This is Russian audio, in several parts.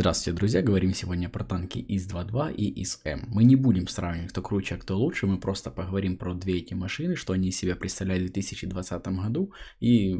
Здравствуйте, друзья! Говорим сегодня про танки ИС-22 и ИС-М. Мы не будем сравнивать, кто круче, а кто лучше, мы просто поговорим про две эти машины, что они из себя представляли в 2020 году и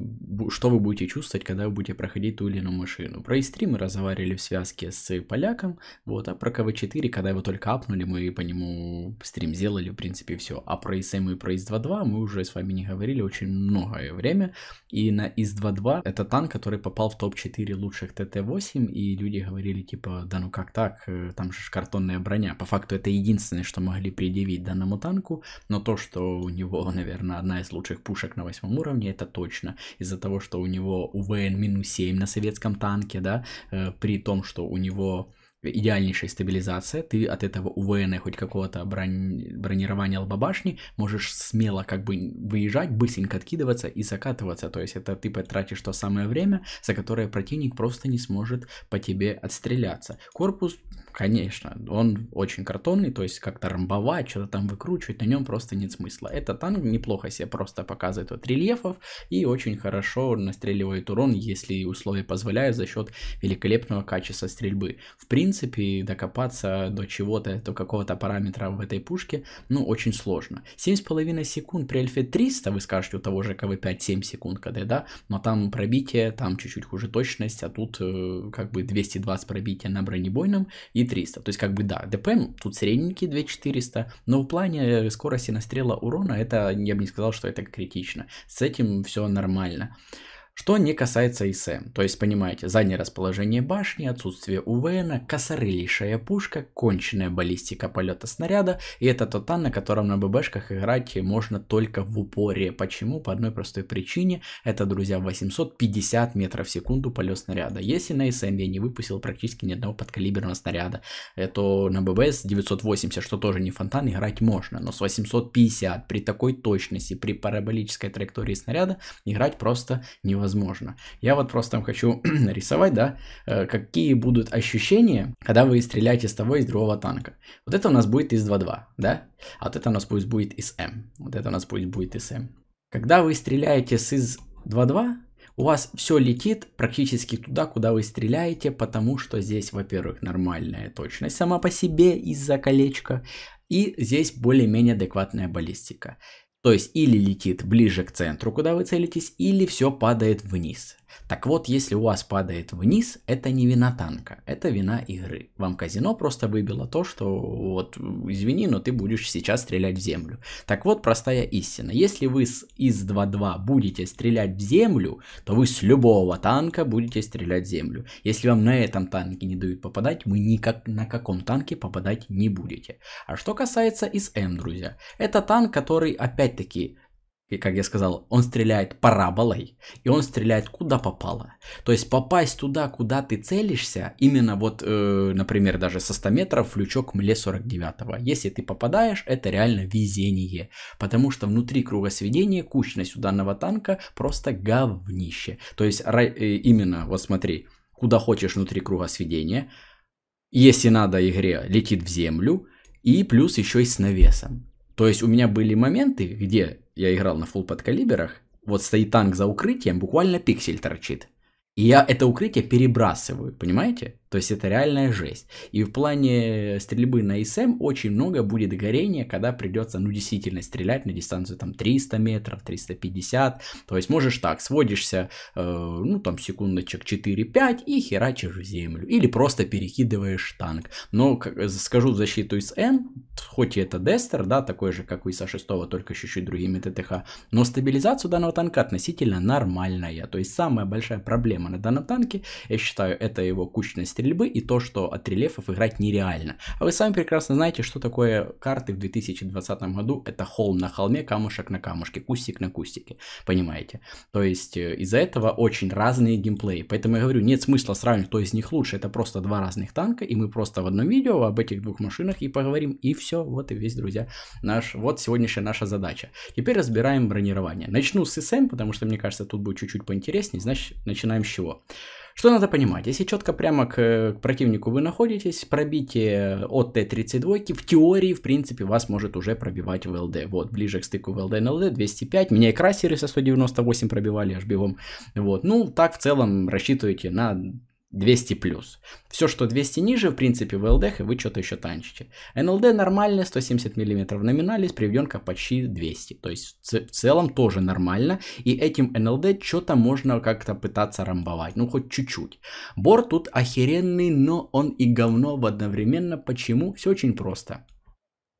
что вы будете чувствовать, когда вы будете проходить ту или иную машину. Про ИС-3 мы разговаривали в связке с поляком, вот, а про КВ-4, когда его только апнули, мы по нему стрим сделали, в принципе, все. А про ИС-М эм и про ИС-22 мы уже с вами не говорили очень многое время, и на ИС-22 это танк, который попал в топ-4 лучших ТТ-8, и люди говорили, говорили, типа, да ну как так, э, там же картонная броня. По факту это единственное, что могли предъявить данному танку, но то, что у него, наверное, одна из лучших пушек на восьмом уровне, это точно. Из-за того, что у него УВН-7 минус на советском танке, да, э, при том, что у него идеальнейшая стабилизация, ты от этого УВН хоть какого-то брони... бронирования лбобашни можешь смело как бы выезжать, быстренько откидываться и закатываться, то есть это ты потратишь то самое время, за которое противник просто не сможет по тебе отстреляться. Корпус Конечно, он очень картонный, то есть как-то ромбовать, что-то там выкручивать, на нем просто нет смысла. Это танк неплохо себя просто показывает от рельефов и очень хорошо настреливает урон, если условия позволяют, за счет великолепного качества стрельбы. В принципе, докопаться до чего-то, до какого-то параметра в этой пушке, ну, очень сложно. 7,5 секунд при Альфе 300, вы скажете, у того же КВ-5 7 секунд КД, да? Но там пробитие, там чуть-чуть хуже точность, а тут э, как бы 220 пробития на бронебойном и 2300. То есть как бы да, ДПМ ну, тут средненький 2400, но в плане э, скорости настрела урона это, я бы не сказал, что это критично. С этим все нормально. Что не касается ИСМ, то есть понимаете, заднее расположение башни, отсутствие УВН, косорылейшая пушка, конченная баллистика полета снаряда, и это тот тотан, на котором на ББшках играть можно только в упоре. Почему? По одной простой причине, это, друзья, 850 метров в секунду полет снаряда. Если на ИСМ я не выпустил практически ни одного подкалиберного снаряда, то на ББС 980, что тоже не фонтан, играть можно, но с 850 при такой точности, при параболической траектории снаряда играть просто невозможно возможно. Я вот просто там хочу нарисовать, да, э, какие будут ощущения, когда вы стреляете с того и с другого танка. Вот это у нас будет из 2-2, да, а вот это у нас пусть будет из М, вот это у нас пусть будет из М. Когда вы стреляете с из 2-2, у вас все летит практически туда, куда вы стреляете, потому что здесь, во-первых, нормальная точность сама по себе из-за колечка, и здесь более-менее адекватная баллистика. То есть или летит ближе к центру, куда вы целитесь, или все падает вниз. Так вот, если у вас падает вниз, это не вина танка, это вина игры. Вам казино просто выбило то, что вот, извини, но ты будешь сейчас стрелять в землю. Так вот, простая истина. Если вы с, из 2-2 будете стрелять в землю, то вы с любого танка будете стрелять в землю. Если вам на этом танке не дают попадать, вы никак на каком танке попадать не будете. А что касается из-М, друзья, это танк, который опять-таки и как я сказал, он стреляет параболой, и он стреляет куда попало. То есть попасть туда, куда ты целишься, именно вот, э, например, даже со 100 метров лючок мле 49-го. Если ты попадаешь, это реально везение, потому что внутри круга сведения кучность у данного танка просто говнище. То есть э, именно, вот смотри, куда хочешь внутри круга сведения, если надо игре, летит в землю, и плюс еще и с навесом. То есть у меня были моменты, где я играл на full под калиберах, вот стоит танк за укрытием, буквально пиксель торчит. И я это укрытие перебрасываю, понимаете? То есть это реальная жесть. И в плане стрельбы на СМ очень много будет горения, когда придется, ну, действительно стрелять на дистанцию там 300 метров, 350. То есть можешь так, сводишься, э, ну, там секундочек 4-5 и херачишь в землю. Или просто перекидываешь танк. Но как, скажу в защиту СМ, хоть и это Дестер, да, такой же, как у ИСа-6, только чуть-чуть другими ТТХ, но стабилизация данного танка относительно нормальная. То есть самая большая проблема на данном танке, я считаю, это его кучность стрельбы и то, что от рельефов играть нереально. А вы сами прекрасно знаете, что такое карты в 2020 году. Это холм на холме, камушек на камушке, кустик на кустике. Понимаете? То есть э, из-за этого очень разные геймплеи. Поэтому я говорю, нет смысла сравнивать, кто из них лучше. Это просто два разных танка, и мы просто в одном видео об этих двух машинах и поговорим. И все, вот и весь, друзья, наш, вот сегодняшняя наша задача. Теперь разбираем бронирование. Начну с СМ, потому что, мне кажется, тут будет чуть-чуть поинтереснее. Значит, начинаем с чего? Что надо понимать? Если четко прямо к, противнику вы находитесь, пробитие от Т-32 в теории, в принципе, вас может уже пробивать в ЛД. Вот, ближе к стыку в ЛД на ЛД 205. Меня и красеры со 198 пробивали аж бегом. Вот, ну, так в целом рассчитывайте на 200 плюс. Все, что 200 ниже, в принципе, в ЛДХ вы что-то еще танчите. НЛД нормально, 170 мм в номинале, с приведенка почти 200. То есть в целом тоже нормально. И этим НЛД что-то можно как-то пытаться рамбовать. Ну, хоть чуть-чуть. Бор тут охеренный, но он и говно в одновременно. Почему? Все очень просто.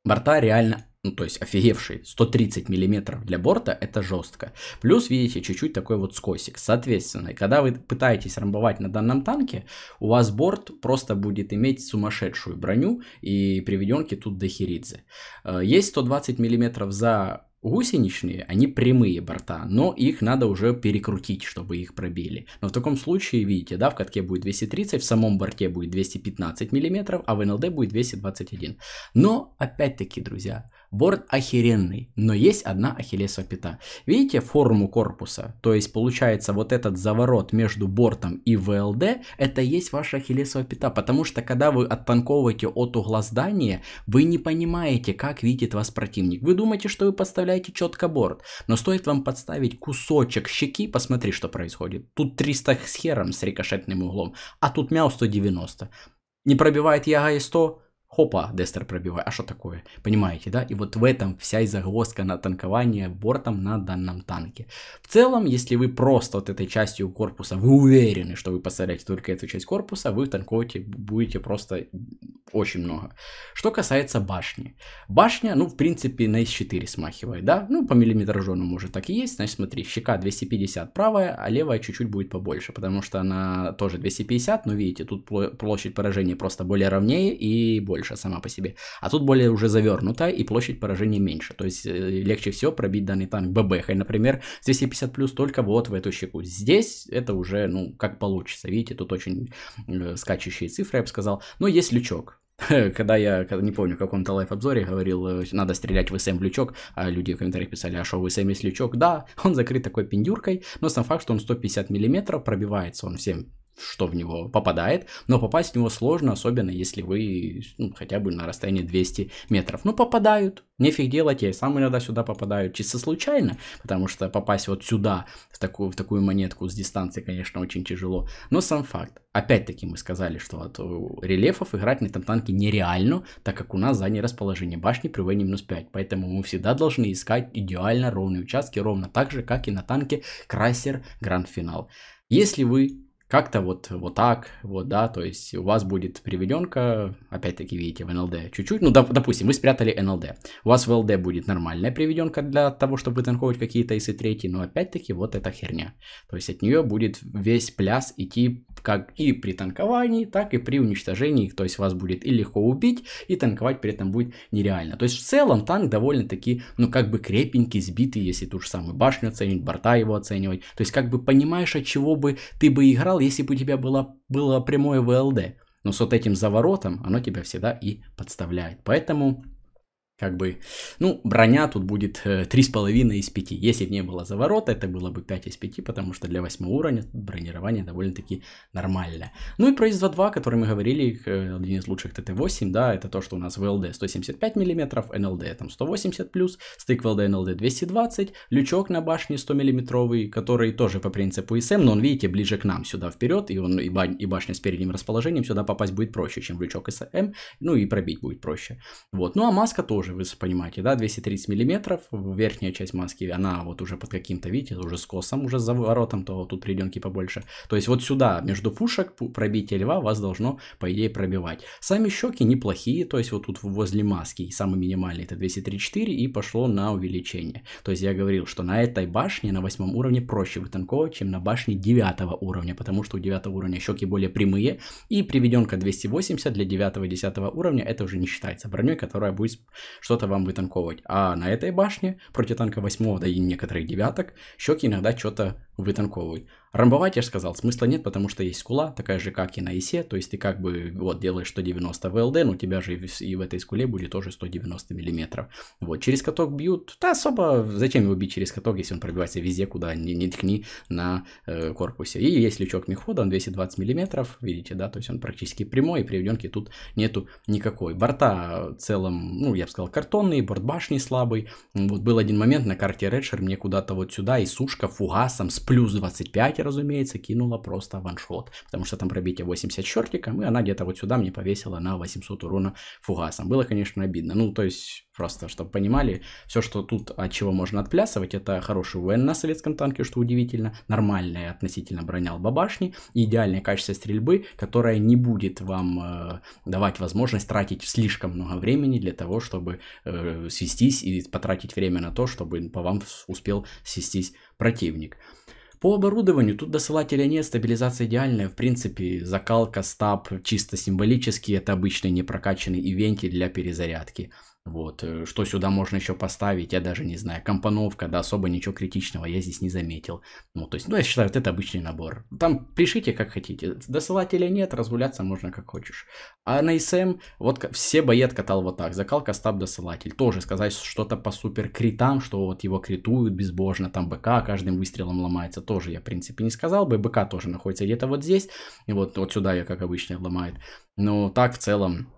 Борта реально ну то есть офигевший, 130 миллиметров для борта, это жестко. Плюс, видите, чуть-чуть такой вот скосик. Соответственно, когда вы пытаетесь рамбовать на данном танке, у вас борт просто будет иметь сумасшедшую броню, и приведенки тут до херидзе. Э, есть 120 миллиметров за гусеничные, они прямые борта, но их надо уже перекрутить, чтобы их пробили. Но в таком случае, видите, да, в катке будет 230, в самом борте будет 215 мм, а в НЛД будет 221. Но, опять-таки, друзья, Борт охеренный, но есть одна ахиллесова пята. Видите форму корпуса? То есть получается вот этот заворот между бортом и ВЛД, это есть ваша ахиллесова пята. Потому что когда вы оттанковываете от угла здания, вы не понимаете, как видит вас противник. Вы думаете, что вы подставляете четко борт. Но стоит вам подставить кусочек щеки, посмотри, что происходит. Тут 300 с хером с рикошетным углом, а тут мяу 190. Не пробивает Яга и 100, Хопа, Дестер пробивает. А что такое? Понимаете, да? И вот в этом вся и загвоздка на танкование бортом на данном танке. В целом, если вы просто вот этой частью корпуса, вы уверены, что вы поставляете только эту часть корпуса, вы танкуете будете просто очень много. Что касается башни. Башня, ну, в принципе, на С4 смахивает, да? Ну, по миллиметражу может так и есть. Значит, смотри, щека 250 правая, а левая чуть-чуть будет побольше, потому что она тоже 250, но видите, тут площадь поражения просто более ровнее и больше больше сама по себе. А тут более уже завернута и площадь поражения меньше. То есть э, легче всего пробить данный танк ББХ, например, с 250 плюс только вот в эту щеку. Здесь это уже, ну, как получится. Видите, тут очень э, скачущие цифры, я бы сказал. Но есть лючок. Когда я, не помню, в каком-то лайф-обзоре говорил, э, надо стрелять в СМ в лючок, а люди в комментариях писали, а что в СМ есть лючок? Да, он закрыт такой пиндюркой, но сам факт, что он 150 мм, пробивается он всем что в него попадает, но попасть в него сложно, особенно если вы ну, хотя бы на расстоянии 200 метров. Ну, попадают, нефиг делать, я и сам иногда сюда попадаю чисто случайно, потому что попасть вот сюда, в такую, в такую монетку с дистанции, конечно, очень тяжело, но сам факт. Опять-таки мы сказали, что от э, рельефов играть на этом танке нереально, так как у нас заднее расположение башни при минус 5 поэтому мы всегда должны искать идеально ровные участки, ровно так же, как и на танке Крайсер Гранд Финал. Если вы как-то вот, вот так, вот, да, то есть у вас будет приведенка, опять-таки, видите, в НЛД чуть-чуть, ну, доп, допустим, вы спрятали НЛД, у вас в ЛД будет нормальная приведенка для того, чтобы танковать какие-то ИСы третьи, но опять-таки вот эта херня, то есть от нее будет весь пляс идти как и при танковании, так и при уничтожении, то есть вас будет и легко убить, и танковать при этом будет нереально, то есть в целом танк довольно-таки, ну, как бы крепенький, сбитый, если ту же самую башню оценивать, борта его оценивать, то есть как бы понимаешь, от чего бы ты бы играл, потерял, если бы у тебя было, было прямое ВЛД. Но с вот этим заворотом оно тебя всегда и подставляет. Поэтому как бы, ну, броня тут будет 3,5 э, из 5. Если бы не было заворота, это было бы 5 из 5, потому что для 8 уровня бронирование довольно-таки нормальное Ну и про ИС-2, 2 который мы говорили, э, один из лучших ТТ-8, да, это то, что у нас ВЛД 175 мм, НЛД там 180+, плюс, стык ВЛД НЛД 220, лючок на башне 100 мм, который тоже по принципу см эм, но он, видите, ближе к нам сюда вперед, и он и, ба- и башня с передним расположением сюда попасть будет проще, чем лючок СМ, эм, ну и пробить будет проще. Вот, ну а маска тоже тоже вы понимаете, да, 230 миллиметров, верхняя часть маски, она вот уже под каким-то, видите, уже с косом, уже за воротом, то тут приденки побольше. То есть вот сюда, между пушек, пробитие льва вас должно, по идее, пробивать. Сами щеки неплохие, то есть вот тут возле маски, самый минимальный это 234, и пошло на увеличение. То есть я говорил, что на этой башне, на восьмом уровне, проще вытанковать, чем на башне девятого уровня, потому что у девятого уровня щеки более прямые, и приведенка 280 для девятого-десятого уровня, это уже не считается броней, которая будет что-то вам вытанковывать. А на этой башне против танка 8 да и некоторых девяток щеки иногда что-то вытанковывают. Рамбовать, я же сказал, смысла нет, потому что есть скула, такая же, как и на ИСе, то есть ты как бы вот делаешь 190 ВЛД, но у тебя же и в, этой скуле будет тоже 190 миллиметров. Вот, через каток бьют, да особо, зачем его бить через каток, если он пробивается везде, куда не, не ткни на э, корпусе. И есть лючок мехвода, он 220 миллиметров, видите, да, то есть он практически прямой, и приведенки тут нету никакой. Борта в целом, ну, я бы сказал, стал картонный, борт башни слабый. Вот был один момент на карте Редшер мне куда-то вот сюда и сушка фугасом с плюс 25, разумеется, кинула просто ваншот. Потому что там пробитие 80 чертиком, и она где-то вот сюда мне повесила на 800 урона фугасом. Было, конечно, обидно. Ну, то есть Просто, чтобы понимали, все, что тут, от а, чего можно отплясывать, это хороший УН на советском танке, что удивительно, нормальная относительно броня башни идеальное качество стрельбы, которая не будет вам э, давать возможность тратить слишком много времени для того, чтобы э, свестись и потратить время на то, чтобы по вам успел свестись противник. По оборудованию тут досылателя нет, стабилизация идеальная, в принципе, закалка, стаб чисто символический, это обычные непрокачанные ивенты для перезарядки. Вот, э, что сюда можно еще поставить, я даже не знаю. Компоновка, да, особо ничего критичного я здесь не заметил. Ну, то есть, ну, я считаю, вот это обычный набор. Там пишите как хотите. Досылать или нет, разгуляться можно как хочешь. А на ИСМ, вот все бои откатал вот так. Закалка, стаб, досылатель. Тоже сказать что-то по супер критам, что вот его критуют безбожно, там БК каждым выстрелом ломается. Тоже я, в принципе, не сказал бы. БК тоже находится где-то вот здесь. И вот, вот сюда я, как обычно, ломает. Но так в целом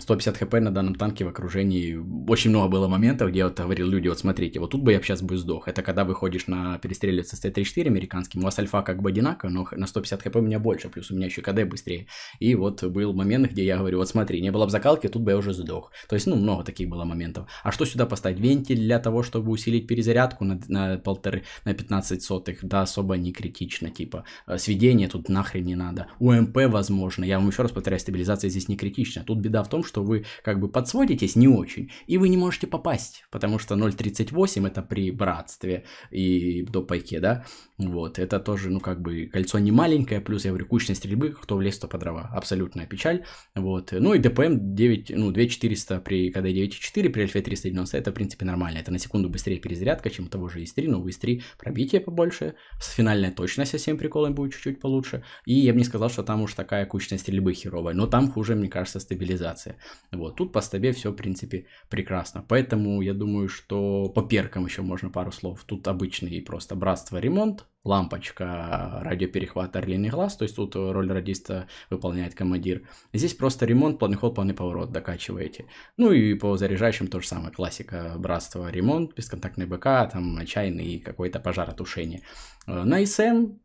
150 хп на данном танке в окружении. Очень много было моментов, где я вот говорил, люди, вот смотрите, вот тут бы я сейчас бы сдох. Это когда выходишь на перестрелец с Т-34 американским, у вас альфа как бы одинаково, но на 150 хп у меня больше, плюс у меня еще КД быстрее. И вот был момент, где я говорю, вот смотри, не было бы закалки, тут бы я уже сдох. То есть, ну, много таких было моментов. А что сюда поставить? Вентиль для того, чтобы усилить перезарядку на, на полторы, на 15 сотых, да, особо не критично, типа. Э, Сведение тут нахрен не надо. УМП, возможно, я вам еще раз повторяю, стабилизация здесь не критична. Тут беда в том, что что вы как бы подсводитесь не очень, и вы не можете попасть, потому что 0.38 это при братстве и до пайке, да, вот, это тоже, ну, как бы, кольцо не маленькое, плюс, я говорю, кучность стрельбы, кто в лес, то по дрова. Абсолютная печаль, вот. Ну, и ДПМ 9, ну, 2400 при КД 9.4, при Альфе 390, это, в принципе, нормально. Это на секунду быстрее перезарядка, чем у того же ИС-3, но у ИС-3 пробитие побольше, с финальной точностью всем приколом будет чуть-чуть получше. И я бы не сказал, что там уж такая кучность стрельбы херовая, но там хуже, мне кажется, стабилизация. Вот, тут по стабе все, в принципе, прекрасно. Поэтому я думаю, что по перкам еще можно пару слов. Тут обычный просто братство ремонт, лампочка а, радиоперехват, «Орлиный глаз», то есть тут э, роль радиста выполняет командир. Здесь просто ремонт, плавный ход, плавный поворот докачиваете. Ну и по заряжающим то же самое, классика братства ремонт, бесконтактный БК, там чайный и какой-то пожаротушение. Э, на ИСМ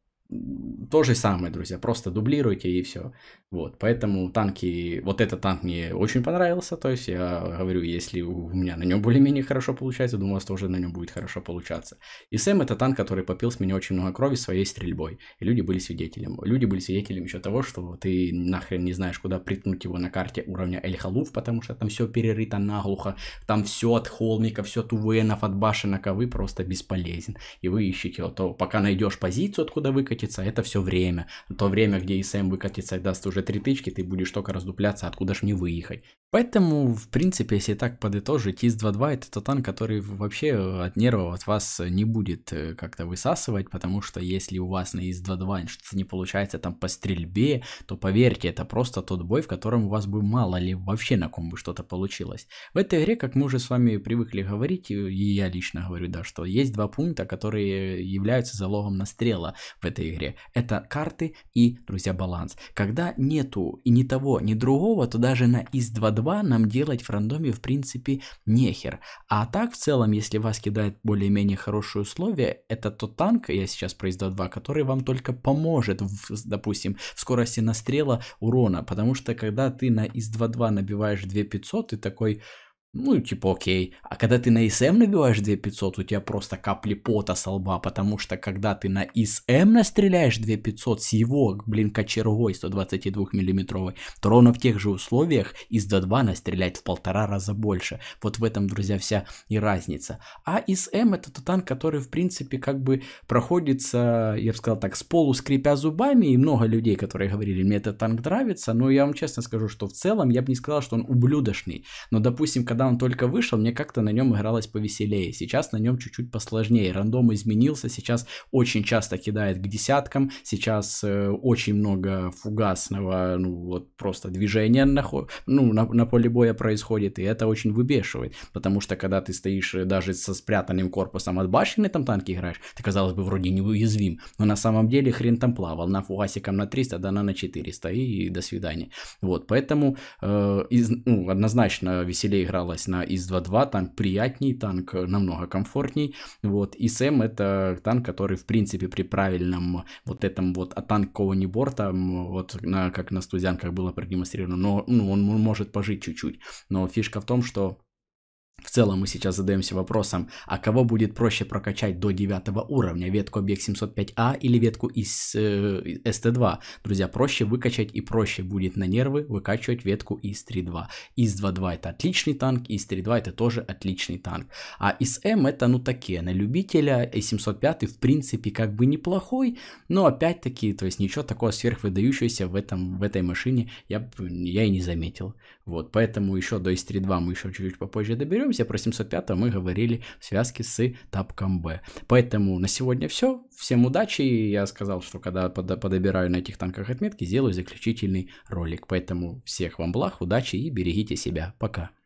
то же самое, друзья, просто дублируйте и все. Вот, поэтому танки, вот этот танк мне очень понравился, то есть я говорю, если у меня на нем более-менее хорошо получается, думаю, у вас тоже на нем будет хорошо получаться. И Сэм это танк, который попил с меня очень много крови своей стрельбой, и люди были свидетелем. Люди были свидетелем еще того, что ты нахрен не знаешь, куда приткнуть его на карте уровня Эль-Халуф, потому что там все перерыто наглухо, там все от холмика, все от УВНов, от башенок, а вы просто бесполезен. И вы ищете то, пока найдешь позицию, откуда выкатить, выкатиться, это все время. То время, где ИСМ выкатится и даст уже три тычки, ты будешь только раздупляться, откуда ж не выехать. Поэтому, в принципе, если так подытожить, ис 22 это тот танк, который вообще э, от нервов от вас не будет э, как-то высасывать, потому что если у вас на ис 22 что-то не получается там по стрельбе, то поверьте, это просто тот бой, в котором у вас бы мало ли вообще на ком бы что-то получилось. В этой игре, как мы уже с вами привыкли говорить, и я лично говорю, да, что есть два пункта, которые являются залогом настрела в этой этой игре. Это карты и, друзья, баланс. Когда нету и ни того, ни другого, то даже на из 2-2 нам делать в рандоме в принципе нехер. А так, в целом, если вас кидает более-менее хорошие условия, это тот танк, я сейчас про из 2-2, который вам только поможет, в, допустим, в скорости настрела урона. Потому что, когда ты на из 2-2 набиваешь 2500, ты такой ну, типа, окей. А когда ты на СМ эм набиваешь 2500, у тебя просто капли пота со лба, потому что когда ты на СМ эм настреляешь 2500 с его, блин, кочергой 122 миллиметровой, то ровно в тех же условиях из 2.2 настрелять в полтора раза больше. Вот в этом, друзья, вся и разница. А СМ эм это тот танк, который, в принципе, как бы проходится, я бы сказал так, с полу скрипя зубами, и много людей, которые говорили, мне этот танк нравится, но я вам честно скажу, что в целом я бы не сказал, что он ублюдочный. Но, допустим, когда он только вышел, мне как-то на нем игралось повеселее. Сейчас на нем чуть-чуть посложнее. Рандом изменился, сейчас очень часто кидает к десяткам, сейчас э, очень много фугасного, ну вот просто движения на, ну, на, на поле боя происходит, и это очень выбешивает. Потому что когда ты стоишь э, даже со спрятанным корпусом от башни, там танки играешь, ты, казалось бы, вроде неуязвим. Но на самом деле хрен там плавал. На фугасиком на 300, да на на 400, и, и до свидания. Вот, поэтому э, из, ну, однозначно веселее играла поменялась на ИС-22, танк приятней, танк э, намного комфортней, вот, и Сэм это танк, который, в принципе, при правильном вот этом вот оттанковывании борта, вот, на, как на студянках было продемонстрировано, но, ну, он может пожить чуть-чуть, но фишка в том, что в целом мы сейчас задаемся вопросом, а кого будет проще прокачать до 9 уровня, ветку объект 705А или ветку из э, ST2? Друзья, проще выкачать и проще будет на нервы выкачивать ветку из 3.2. Из 2.2 это отличный танк, из 3.2 это тоже отличный танк. А из М это ну такие, на любителя, и 705 в принципе как бы неплохой, но опять-таки, то есть ничего такого сверхвыдающегося в, этом, в этой машине я, я и не заметил. Вот, поэтому еще до S3.2 мы еще чуть-чуть попозже доберемся. Про 705 мы говорили в связке с тапком Б. Поэтому на сегодня все. Всем удачи. Я сказал, что когда подобираю на этих танках отметки, сделаю заключительный ролик. Поэтому всех вам благ, удачи и берегите себя. Пока.